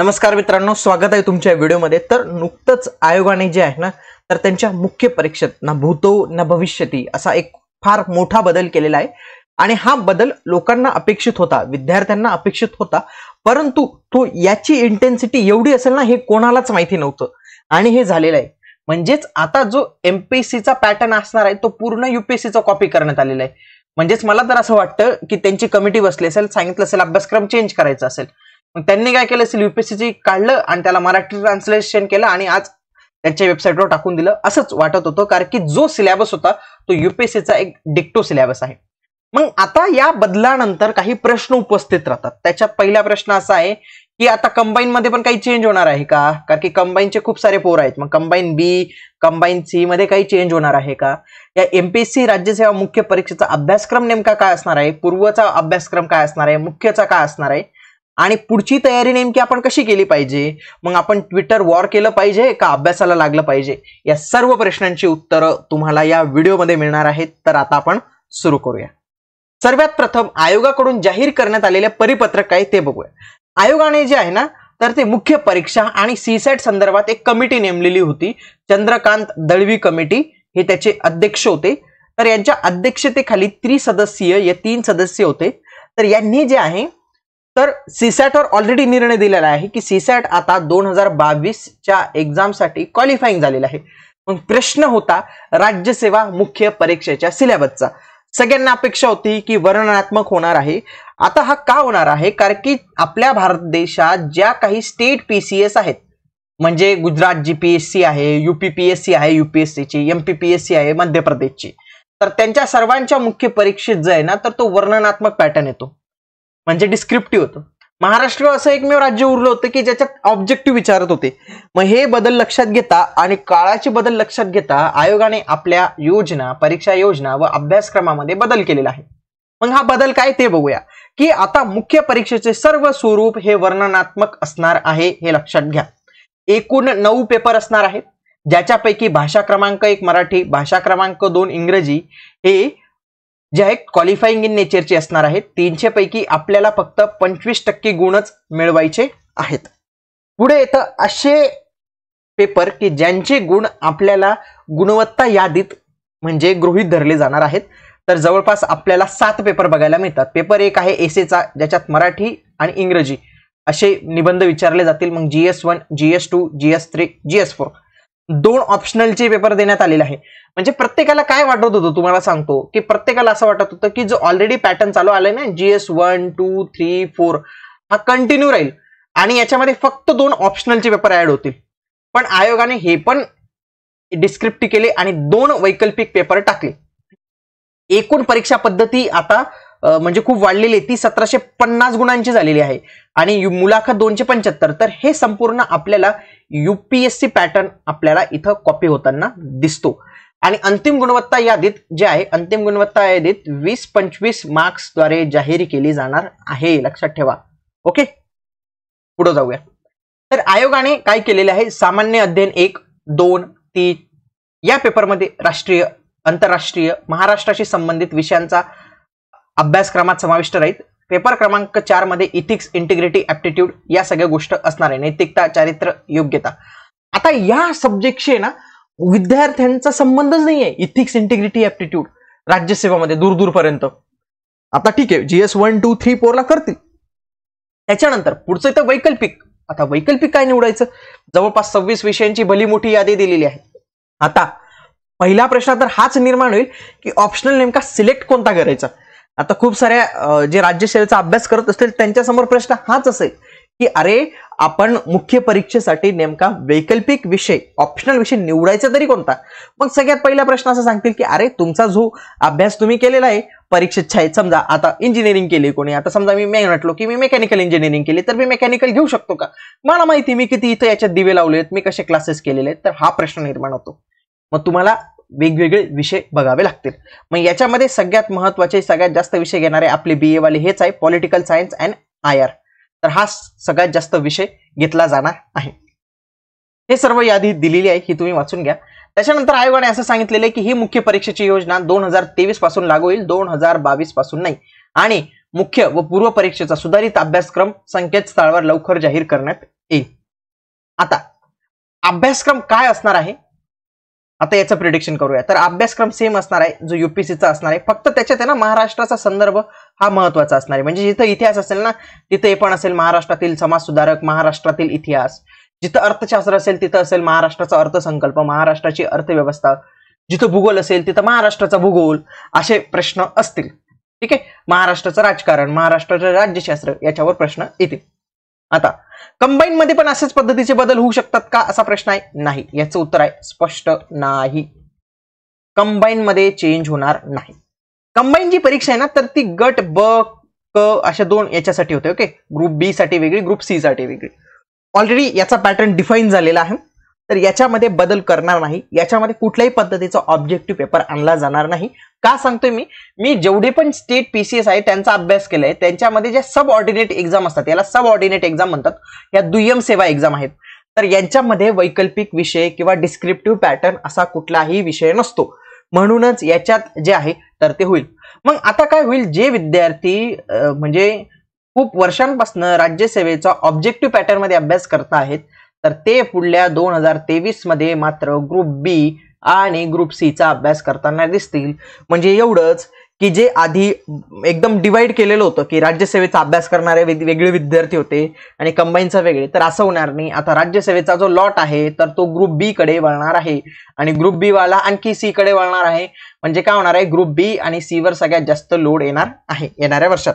नमस्कार मित्रांनो स्वागत आहे तुमच्या व्हिडिओमध्ये तर नुकतंच आयोगाने जे आहे ना तर त्यांच्या मुख्य परीक्षेत ना भूतो ना भविष्यती असा एक फार मोठा बदल केलेला आहे आणि हा बदल लोकांना अपेक्षित होता विद्यार्थ्यांना अपेक्षित होता परंतु तो याची इंटेन्सिटी एवढी असेल ना हे कोणालाच माहिती नव्हतं आणि हे झालेलं आहे म्हणजेच आता जो चा पॅटर्न असणार आहे तो पूर्ण युपीएससीचा कॉपी करण्यात आलेला आहे म्हणजेच मला तर असं वाटतं की त्यांची कमिटी बसली असेल सांगितलं असेल अभ्यासक्रम चेंज करायचा असेल मग त्यांनी काय केलं असेल युपीएससीची काढलं आणि त्याला मराठी ट्रान्सलेशन केलं आणि आज त्यांच्या वेबसाईटवर टाकून दिलं असंच वाटत होतं कारण की जो सिलेबस होता तो युपीएससीचा एक डिक्टो सिलेबस आहे मग आता या बदलानंतर काही प्रश्न उपस्थित राहतात त्याच्यात पहिला प्रश्न असा आहे की आता कंबाईन मध्ये पण काही चेंज होणार आहे का कारण की कंबाईनचे खूप सारे पोर आहेत मग कंबाईन बी कंबाईन सी मध्ये काही चेंज होणार आहे का या एमपीएससी राज्यसेवा मुख्य परीक्षेचा अभ्यासक्रम नेमका काय असणार आहे पूर्वचा अभ्यासक्रम काय असणार आहे मुख्यचा काय असणार आहे आणि पुढची तयारी नेमकी आपण कशी केली पाहिजे मग आपण ट्विटर वॉर केलं पाहिजे का अभ्यासाला लागलं पाहिजे या सर्व प्रश्नांची उत्तरं तुम्हाला या व्हिडिओमध्ये मिळणार आहेत तर आता आपण सुरू करूया सर्वात प्रथम आयोगाकडून जाहीर करण्यात आलेले परिपत्रक काय ते बघूया आयोगाने जे आहे ना तर ते मुख्य परीक्षा आणि सीसॅट e संदर्भात एक कमिटी नेमलेली होती चंद्रकांत दळवी कमिटी हे त्याचे अध्यक्ष होते तर यांच्या अध्यक्षतेखाली त्रिसदस्यीय या तीन सदस्य होते तर यांनी जे आहे तर सीसॅटवर ऑलरेडी निर्णय दिलेला आहे की सीसॅट आता दोन हजार बावीसच्या एक्झामसाठी क्वालिफाईंग झालेला आहे पण प्रश्न होता राज्यसेवा मुख्य परीक्षेच्या सिलेबसचा सगळ्यांना अपेक्षा होती की वर्णनात्मक होणार आहे आता हा का होणार आहे कारण की आपल्या भारत देशात ज्या काही स्टेट पी सी एस आहेत म्हणजे Gujarat G P S C आहे युपी पी एस सी आहे सीची M P P S C आहे मध्य प्रदेशची तर त्यांच्या सर्वांच्या मुख्य परीक्षेत जे आहे ना तर तो वर्णनात्मक पॅटर्न येतो म्हणजे डिस्क्रिप्टिव्ह होतं महाराष्ट्र असं एकमेव राज्य उरलं होतं की ज्याच्यात ऑब्जेक्टिव्ह विचारत होते मग हे बदल लक्षात घेता आणि काळाचे बदल लक्षात घेता आयोगाने आपल्या योजना परीक्षा योजना व अभ्यासक्रमामध्ये बदल केलेला आहे मग हा बदल काय ते बघूया की आता मुख्य परीक्षेचे सर्व स्वरूप हे वर्णनात्मक असणार आहे हे लक्षात घ्या एकूण नऊ पेपर असणार आहेत ज्याच्यापैकी भाषा क्रमांक एक मराठी भाषा क्रमांक दोन इंग्रजी हे जे आहेत क्वालिफाईंग इन नेचरचे असणार आहेत तीनशे पैकी आपल्याला फक्त पंचवीस टक्के गुणच मिळवायचे आहेत पुढे येतं असे पेपर की ज्यांचे गुण आपल्याला गुणवत्ता यादीत म्हणजे गृहीत धरले जाणार आहेत तर जवळपास आपल्याला सात पेपर बघायला मिळतात पेपर एक आहे एसेचा ज्याच्यात मराठी आणि इंग्रजी असे निबंध विचारले जातील मग G S one G S two G S three G S four दोन ऑप्शनलचे पेपर देण्यात आलेले आहे म्हणजे प्रत्येकाला काय वाटत होतं तुम्हाला सांगतो की प्रत्येकाला असं वाटत होतं की जो ऑलरेडी पॅटर्न चालू आलाय ना GS one two three four हा कंटिन्यू राहील आणि याच्यामध्ये फक्त दोन ऑप्शनलचे पेपर ऍड होतील पण आयोगाने हे पण डिस्क्रिप्ट केले आणि दोन वैकल्पिक पेपर टाकले एकूण परीक्षा पद्धती आता म्हणजे खूप वाढलेली आहे ती सतराशे पन्नास गुणांची झालेली आहे आणि मुलाखत दोनशे पंच्याहत्तर तर हे संपूर्ण आपल्याला युपीएससी पॅटर्न आपल्याला इथं कॉपी होताना दिसतो आणि अंतिम गुणवत्ता यादीत जे आहे अंतिम गुणवत्ता यादीत वीस पंचवीस मार्क्सद्वारे जाहीर केली जाणार आहे लक्षात ठेवा ओके पुढे जाऊया तर आयोगाने काय केलेले आहे सामान्य अध्ययन एक दोन तीन या पेपरमध्ये राष्ट्रीय आंतरराष्ट्रीय महाराष्ट्राशी संबंधित विषयांचा अभ्यासक्रमात समाविष्ट राहील पेपर क्रमांक चार मध्ये इथिक्स इंटिग्रिटी ऍप्टिट्यूड या सगळ्या गोष्ट असणार आहे नैतिकता चारित्र्य योग्यता आता या सब्जेक्टशी ना विद्यार्थ्यांचा संबंधच नाही आहे इथिक्स इंटिग्रिटी ऍप्टिट्यूड राज्यसेवामध्ये दूर दूरपर्यंत आता ठीक आहे जीएस वन टू थ्री फोरला करतील त्याच्यानंतर पुढचं तर वैकल्पिक आता वैकल्पिक काय निवडायचं जवळपास सव्वीस विषयांची भली मोठी यादी दिलेली आहे आता पहिला प्रश्न तर हाच निर्माण होईल की ऑप्शनल नेमका सिलेक्ट कोणता करायचा आता खूप साऱ्या जे राज्यसेवेचा अभ्यास करत असतील त्यांच्यासमोर प्रश्न हाच असेल की अरे आपण मुख्य परीक्षेसाठी नेमका वैकल्पिक विषय ऑप्शनल विषय निवडायचा तरी कोणता मग सगळ्यात पहिला प्रश्न असा सांगतील की अरे तुमचा जो अभ्यास तुम्ही केलेला आहे परीक्षेत शाळेत समजा आता इंजिनिअरिंग केली कोणी आता समजा मी मी म्हटलो की मी मेकॅनिकल इंजिनिअरिंग केली तर मी मेकॅनिकल घेऊ शकतो का मला माहिती मी किती इथं याच्यात दिवे लावले आहेत मी कसे क्लासेस केलेले आहेत तर हा प्रश्न निर्माण होतो मग तुम्हाला वेगवेगळे विषय बघावे लागतील मग याच्यामध्ये सगळ्यात महत्वाचे सगळ्यात जास्त विषय घेणारे आपले बी एवाले हेच आहे political science and I R तर हा सगळ्यात जास्त विषय घेतला जाणार आहे हे सर्व यादी दिलेली आहे ही तुम्ही वाचून घ्या त्याच्यानंतर आयोगाने असं सांगितलेलं आहे की ही मुख्य परीक्षेची योजना दोन हजार तेवीस पासून लागू होईल दोन हजार बावीस पासून नाही आणि मुख्य व पूर्व परीक्षेचा सुधारित अभ्यासक्रम संकेतस्थळावर लवकर जाहीर करण्यात येईल आता अभ्यासक्रम काय असणार आहे आता याचं प्रिडिक्शन करूया तर अभ्यासक्रम सेम असणार आहे जो युपीसीचा असणार आहे फक्त त्याच्यात आहे ना महाराष्ट्राचा संदर्भ हा महत्वाचा असणार आहे म्हणजे जिथं इतिहास असेल ना तिथे हे पण असेल महाराष्ट्रातील समाजसुधारक महाराष्ट्रातील इतिहास जिथं अर्थशास्त्र असेल तिथं असेल महाराष्ट्राचा अर्थसंकल्प महाराष्ट्राची अर्थव्यवस्था जिथं भूगोल असेल तिथं महाराष्ट्राचा भूगोल असे प्रश्न असतील ठीक आहे महाराष्ट्राचं राजकारण महाराष्ट्राचं राज्यशास्त्र याच्यावर प्रश्न येतील आता कंबाईन मध्ये पण अशाच पद्धतीचे बदल होऊ शकतात का असा प्रश्न आहे नाही याचं उत्तर आहे स्पष्ट नाही कंबाईन मध्ये चेंज होणार नाही कंबाईन जी परीक्षा आहे ना तर ती गट ब क अशा दोन याच्यासाठी होते ओके ग्रुप बी साठी वेगळी ग्रुप सी साठी वेगळी ऑलरेडी याचा पॅटर्न डिफाईन झालेला आहे तर याच्यामध्ये बदल करणार नाही याच्यामध्ये कुठल्याही पद्धतीचा ऑब्जेक्टिव्ह पेपर आणला जाणार नाही का सांगतोय मी मी जेवढे पण स्टेट एस आहे त्यांचा अभ्यास केलाय त्यांच्यामध्ये ज्या सब ऑर्डिनेट एक्झाम असतात याला सब ऑर्डिनेट एक्झाम म्हणतात या दुय्यम सेवा एक्झाम आहेत तर यांच्यामध्ये वैकल्पिक विषय किंवा डिस्क्रिप्टिव्ह पॅटर्न असा कुठलाही विषय नसतो म्हणूनच याच्यात जे आहे तर ते होईल मग आता काय होईल जे विद्यार्थी म्हणजे खूप वर्षांपासून राज्यसेवेचा ऑब्जेक्टिव्ह पॅटर्नमध्ये अभ्यास करत आहेत तर ते पुढल्या दोन हजार मध्ये मात्र ग्रुप बी आणि ग्रुप सीचा अभ्यास करताना दिसतील म्हणजे एवढंच की जे आधी एकदम डिवाइड केलेलं होतं की राज्यसेवेचा अभ्यास करणारे वेगळे विद्यार्थी होते आणि कंबाईनचा वेगळे तर असं होणार नाही आता राज्यसेवेचा जो लॉट आहे तर तो ग्रुप बी कडे वळणार आहे आणि ग्रुप बी वाला आणखी सी कडे वळणार आहे म्हणजे काय होणार आहे ग्रुप बी आणि सी वर सगळ्यात जास्त लोड येणार आहे येणाऱ्या वर्षात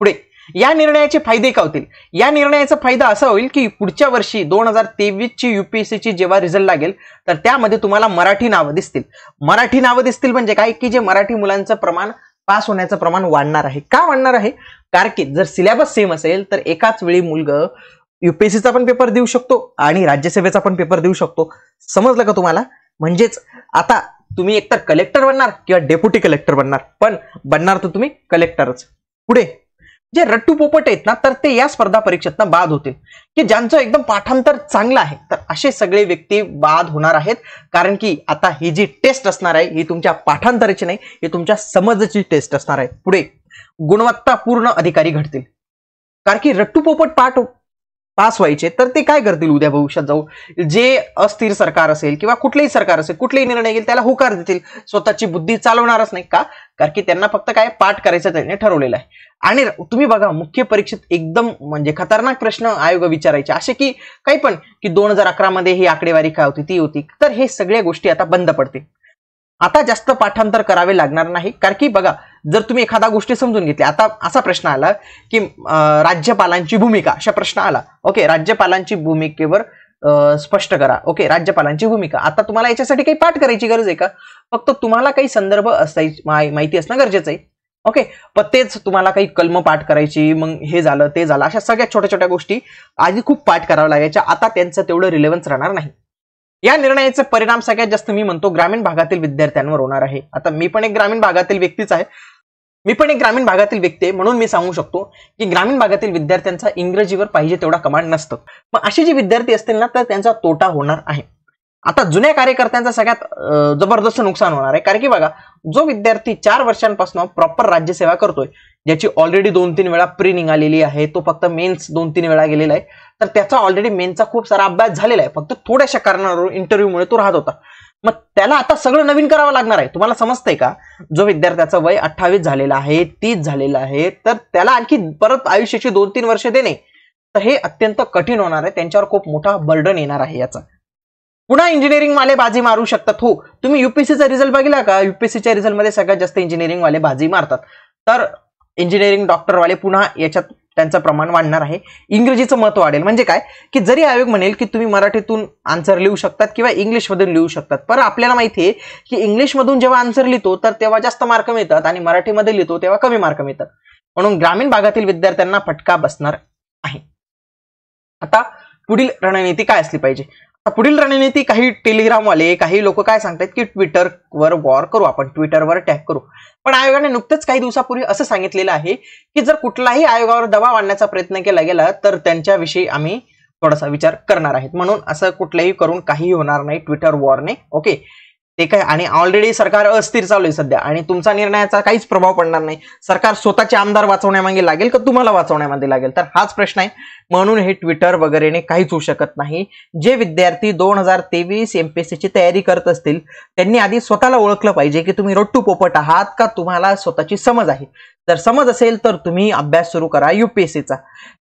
पुढे या निर्णयाचे फायदे का होतील या निर्णयाचा फायदा असा होईल की पुढच्या वर्षी दोन हजार तेवीसची ची जेव्हा रिझल्ट लागेल तर त्यामध्ये तुम्हाला मराठी नावं दिसतील मराठी नावं दिसतील म्हणजे काय की जे मराठी मुलांचं प्रमाण पास होण्याचं प्रमाण वाढणार आहे का वाढणार आहे कारण की जर सिलेबस सेम असेल तर एकाच वेळी मुलगा युपीएससीचा पण पेपर देऊ शकतो आणि राज्यसभेचा पण पेपर देऊ शकतो समजलं का तुम्हाला म्हणजेच आता तुम्ही एकतर कलेक्टर बनणार किंवा डेप्युटी कलेक्टर बनणार पण बनणार तर तुम्ही कलेक्टरच पुढे जे रट्टू पोपट आहेत ना तर ते या स्पर्धा परीक्षेतनं बाद होतील की ज्यांचं एकदम पाठांतर चांगलं आहे तर असे सगळे व्यक्ती बाद होणार आहेत कारण की आता ही जी टेस्ट असणार आहे ही तुमच्या पाठांतराची नाही ही तुमच्या समजची टेस्ट असणार आहे पुढे गुणवत्तापूर्ण अधिकारी घडतील कारण की रट्टू पोपट पाठ पास व्हायचे तर ते काय करतील उद्या भविष्यात जाऊन जे अस्थिर सरकार असेल किंवा कुठलेही सरकार असेल कुठलेही निर्णय घेईल त्याला होकार देतील स्वतःची बुद्धी चालवणारच नाही का कारण की त्यांना फक्त काय पाठ करायचं त्यांनी ठरवलेलं आहे आणि तुम्ही बघा मुख्य परीक्षेत एकदम म्हणजे खतरनाक प्रश्न आयोग विचारायचे असे की काही पण की दोन हजार अकरामध्ये ही आकडेवारी काय होती ती होती तर हे सगळ्या गोष्टी आता बंद पडतील आता जास्त पाठांतर करावे लागणार नाही कारण की बघा जर तुम्ही एखादा गोष्टी समजून घेतली आता असा प्रश्न आला की राज्यपालांची भूमिका अशा प्रश्न आला ओके राज्यपालांची भूमिकेवर स्पष्ट करा ओके राज्यपालांची भूमिका आता तुम्हाला याच्यासाठी काही पाठ करायची गरज आहे का फक्त तुम्हाला काही संदर्भ असायची माहिती असणं गरजेचं आहे ओके पण तेच तुम्हाला काही कलम पाठ करायची मग हे झालं ते झालं अशा सगळ्या छोट्या छोट्या गोष्टी आधी खूप पाठ कराव्या लागायच्या आता त्यांचं तेवढं रिलेव्हन्स राहणार नाही या निर्णयाचे परिणाम सगळ्यात जास्त मी म्हणतो ग्रामीण भागातील विद्यार्थ्यांवर होणार आहे आता मी पण एक ग्रामीण भागातील व्यक्तीच आहे मी पण एक ग्रामीण भागातील व्यक्ती आहे म्हणून मी सांगू शकतो की ग्रामीण भागातील विद्यार्थ्यांचा इंग्रजीवर पाहिजे तेवढा कमांड नसतं मग असे जे विद्यार्थी असतील ना तर त्यांचा तोटा होणार आहे आता जुन्या कार्यकर्त्यांचा सगळ्यात जबरदस्त नुकसान होणार आहे कारण की बघा जो विद्यार्थी चार वर्षांपासून प्रॉपर राज्यसेवा करतोय ज्याची ऑलरेडी दोन तीन वेळा प्री निघालेली आहे तो फक्त मेन्स दोन तीन वेळा गेलेला आहे तर त्याचा ऑलरेडी मेन्सचा खूप सारा अभ्यास झालेला आहे फक्त थोड्याशा कारणावरून इंटरव्ह्यूमुळे तो राहत होता मग त्याला आता सगळं नवीन करावं लागणार आहे तुम्हाला समजतंय का जो विद्यार्थ्याचं वय अठ्ठावीस झालेलं आहे तीस झालेलं आहे तर त्याला आणखी परत आयुष्याची दोन तीन वर्ष देणे तर हे अत्यंत कठीण होणार आहे त्यांच्यावर खूप मोठा बर्डन येणार आहे याचा पुन्हा इंजिनिअरिंग वाले बाजी मारू शकतात हो तुम्ही युपीएससीचा रिझल्ट बघितला का युपीएससीच्या रिझल्टमध्ये सगळ्यात जास्त इंजिनिअरिंग वाले बाजी मारतात तर इंजिनिअरिंग डॉक्टरवाले पुन्हा याच्यात त्यांचं प्रमाण वाढणार आहे इंग्रजीचं मत वाढेल म्हणजे काय की जरी आयोग म्हणेल की तुम्ही मराठीतून आन्सर लिहू शकतात किंवा इंग्लिशमधून लिहू शकतात पण आपल्याला माहिती आहे की इंग्लिशमधून जेव्हा आन्सर लिहितो तर तेव्हा जास्त मार्क मिळतात आणि मराठीमध्ये लिहितो तेव्हा कमी मार्क मिळतात म्हणून ग्रामीण भागातील विद्यार्थ्यांना फटका बसणार आहे आता पुढील रणनीती काय असली पाहिजे पुढील रणनीती काही टेलिग्रामवाले काही लोक काय सांगतात की ट्विटरवर वॉर करू आपण ट्विटरवर टॅग करू पण आयोगाने नुकतंच काही दिवसापूर्वी असं सांगितलेलं आहे की जर कुठलाही आयोगावर दबाव आणण्याचा प्रयत्न केला गेला तर त्यांच्याविषयी आम्ही थोडासा विचार करणार आहेत म्हणून असं कुठलंही करून काही होणार नाही ट्विटर वॉरने ओके ते काय आणि ऑलरेडी सरकार अस्थिर चालू आहे सध्या आणि तुमचा निर्णयाचा काहीच प्रभाव पडणार नाही सरकार स्वतःचे आमदार वाचवण्यामागे लागेल का तुम्हाला वाचवण्यामध्ये लागेल तर हाच प्रश्न आहे म्हणून हे ट्विटर वगैरेने काहीच होऊ शकत नाही जे विद्यार्थी दोन हजार तेवीस एम तयारी करत असतील त्यांनी आधी स्वतःला ओळखलं पाहिजे की तुम्ही रोट्टू पोपट आहात का तुम्हाला स्वतःची समज आहे जर समज असेल तर तुम्ही अभ्यास सुरू करा युपीएससीचा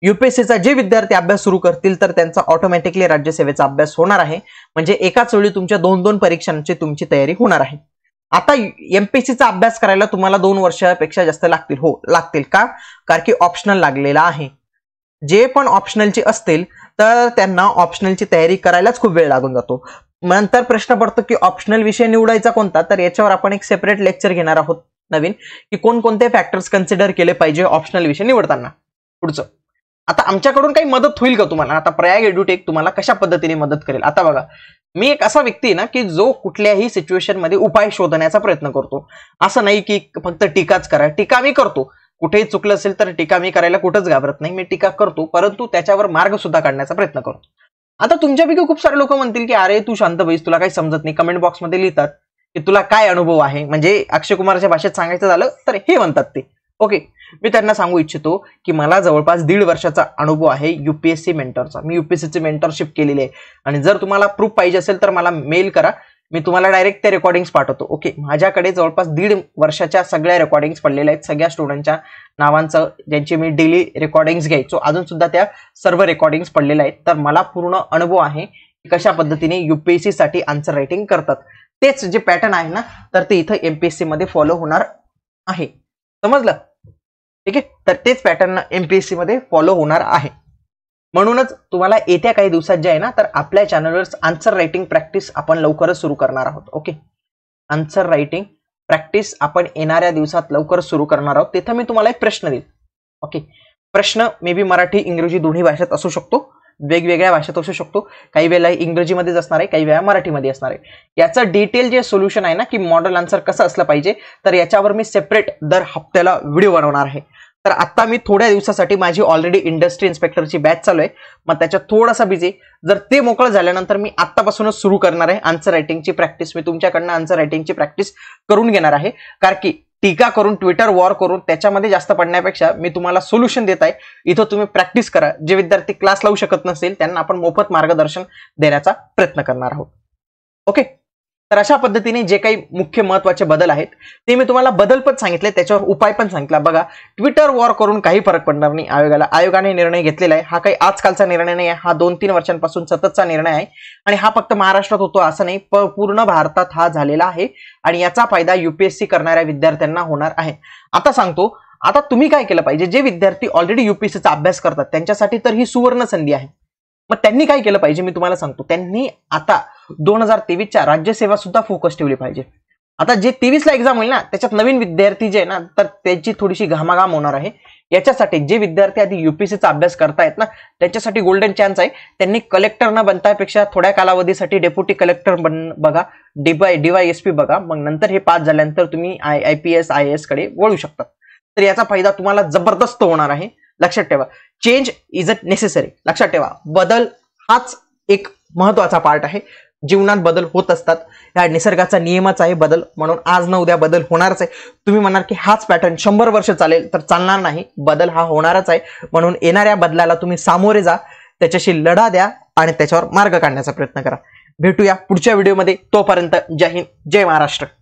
युपीएससीचा जे विद्यार्थी अभ्यास सुरू करतील तर त्यांचा ऑटोमॅटिकली राज्यसेवेचा अभ्यास होणार आहे म्हणजे एकाच वेळी तुमच्या दोन दोन परीक्षांची तुमची तयारी होणार आहे आता एमपीएससीचा अभ्यास करायला तुम्हाला दोन वर्षापेक्षा जास्त लागतील हो लागतील का कारण की ऑप्शनल लागलेला आहे जे पण ऑप्शनलची असतील तर त्यांना ऑप्शनलची तयारी करायलाच खूप वेळ लागून जातो नंतर प्रश्न पडतो की ऑप्शनल विषय निवडायचा कोणता तर याच्यावर आपण एक सेपरेट लेक्चर घेणार आहोत नवीन की कोणकोणते फॅक्टर्स कन्सिडर केले पाहिजे ऑप्शनल विषय निवडताना पुढचं आता आमच्याकडून काही मदत होईल का तुम्हाला आता प्रयाग एड्युटेक तुम्हाला कशा पद्धतीने मदत करेल आता बघा मी एक असा व्यक्ती आहे ना की जो कुठल्याही सिच्युएशन मध्ये उपाय शोधण्याचा प्रयत्न करतो असं नाही की फक्त टीकाच करा टीका मी करतो कुठेही चुकलं असेल तर टीका मी करायला कुठंच घाबरत नाही मी टीका करतो परंतु त्याच्यावर मार्ग सुद्धा काढण्याचा प्रयत्न करतो आता तुमच्यापैकी खूप सारे लोक म्हणतील की अरे तू शांत बैस तुला काही समजत नाही कमेंट बॉक्समध्ये लिहितात की तुला काय अनुभव आहे म्हणजे अक्षय कुमारच्या भाषेत सांगायचं झालं तर हे म्हणतात ते ओके मी त्यांना सांगू इच्छितो की मला जवळपास दीड वर्षाचा अनुभव आहे युपीएससी मेंटरचा मी युपीएससीची मेंटरशिप केलेली आहे आणि जर तुम्हाला प्रूफ पाहिजे असेल तर मला मेल करा मी तुम्हाला डायरेक्ट ते रेकॉर्डिंग्स पाठवतो ओके माझ्याकडे जवळपास दीड वर्षाच्या सगळ्या रेकॉर्डिंग्स पडलेल्या आहेत सगळ्या स्टुडंटच्या नावांचं ज्यांची मी डेली रेकॉर्डिंग्स घ्यायचो अजून सुद्धा त्या सर्व रेकॉर्डिंग्स पडलेल्या आहेत तर मला पूर्ण अनुभव आहे कशा पद्धतीने साठी आन्सर रायटिंग करतात तेच जे पॅटर्न आहे ना तर ते इथं एमपीएससी मध्ये फॉलो होणार आहे समजलं ठीक आहे तर तेच पॅटर्न एमपीएससी मध्ये फॉलो होणार आहे म्हणूनच तुम्हाला येत्या काही दिवसात जे आहे ना तर आपल्या चॅनलवर आन्सर रायटिंग प्रॅक्टिस आपण लवकरच सुरू करणार आहोत ओके आन्सर रायटिंग प्रॅक्टिस आपण येणाऱ्या दिवसात लवकर सुरू करणार आहोत तिथं मी तुम्हाला एक प्रश्न देईल ओके प्रश्न मे बी मराठी इंग्रजी दोन्ही भाषेत असू शकतो वेगवेगळ्या भाषेत असू शकतो काही वेळेला इंग्रजीमध्येच असणार आहे काही वेळा मराठीमध्ये असणार आहे याचं डिटेल जे सोल्युशन आहे ना की मॉडेल आन्सर कसं असलं पाहिजे तर याच्यावर मी सेपरेट दर हप्त्याला व्हिडिओ बनवणार आहे तर आत्ता मी थोड्या दिवसासाठी माझी ऑलरेडी इंडस्ट्री इन्स्पेक्टरची बॅच चालू आहे मग त्याच्यात थोडासा बिझी जर ते मोकळं झाल्यानंतर मी आत्तापासूनच सुरू करणार आहे आन्सर रायटिंगची प्रॅक्टिस मी तुमच्याकडनं आन्सर रायटिंगची प्रॅक्टिस करून घेणार आहे कारण की टीका करून ट्विटर वॉर करून त्याच्यामध्ये जास्त पडण्यापेक्षा मी तुम्हाला सोल्युशन देत आहे इथं तुम्ही प्रॅक्टिस करा जे विद्यार्थी क्लास लावू शकत नसेल त्यांना आपण मोफत मार्गदर्शन देण्याचा प्रयत्न करणार आहोत ओके तर अशा पद्धतीने जे काही मुख्य महत्वाचे बदल आहेत ते मी तुम्हाला बदल पण सांगितले त्याच्यावर उपाय पण सांगितला बघा ट्विटर वॉर करून काही फरक पडणार नाही आयोगाला आयोगाने निर्णय घेतलेला आहे हा काही आजकालचा निर्णय नाही आहे हा दोन तीन वर्षांपासून सततचा निर्णय आहे आणि हा फक्त महाराष्ट्रात होतो असं नाही पूर्ण भारतात हा झालेला आहे आणि याचा फायदा युपीएससी करणाऱ्या विद्यार्थ्यांना होणार आहे आता सांगतो आता तुम्ही काय केलं पाहिजे जे विद्यार्थी ऑलरेडी युपीएससीचा अभ्यास करतात त्यांच्यासाठी तर ही सुवर्ण संधी आहे मग त्यांनी काय केलं पाहिजे मी तुम्हाला सांगतो त्यांनी आता दोन हजार तेवीसच्या राज्यसेवा सुद्धा फोकस ठेवली पाहिजे आता जे तेवीसला एक्झाम होईल ना त्याच्यात नवीन विद्यार्थी जे आहे ना तर त्याची थोडीशी घामाघाम होणार आहे याच्यासाठी जे विद्यार्थी आधी युपीसीचा अभ्यास करतायत ना त्यांच्यासाठी गोल्डन चान्स आहे त्यांनी कलेक्टर न बनतापेक्षा थोड्या कालावधीसाठी डेप्युटी कलेक्टर बन बघा डीवाय डीवाय एस पी बघा मग नंतर हे पास झाल्यानंतर तुम्ही I I P S I S कडे वळू शकता तर याचा फायदा तुम्हाला जबरदस्त होणार आहे लक्षात ठेवा चेंज इज अ नेसेसरी लक्षात ठेवा बदल हाच एक महत्वाचा पार्ट आहे जीवनात बदल होत असतात या निसर्गाचा नियमच आहे बदल म्हणून आज न उद्या बदल होणारच आहे तुम्ही म्हणाल की हाच पॅटर्न शंभर वर्ष चालेल तर चालणार नाही बदल हा होणारच आहे म्हणून येणाऱ्या बदलाला तुम्ही सामोरे जा त्याच्याशी लढा द्या आणि त्याच्यावर मार्ग काढण्याचा प्रयत्न करा भेटूया पुढच्या व्हिडिओमध्ये तोपर्यंत जय हिंद जय महाराष्ट्र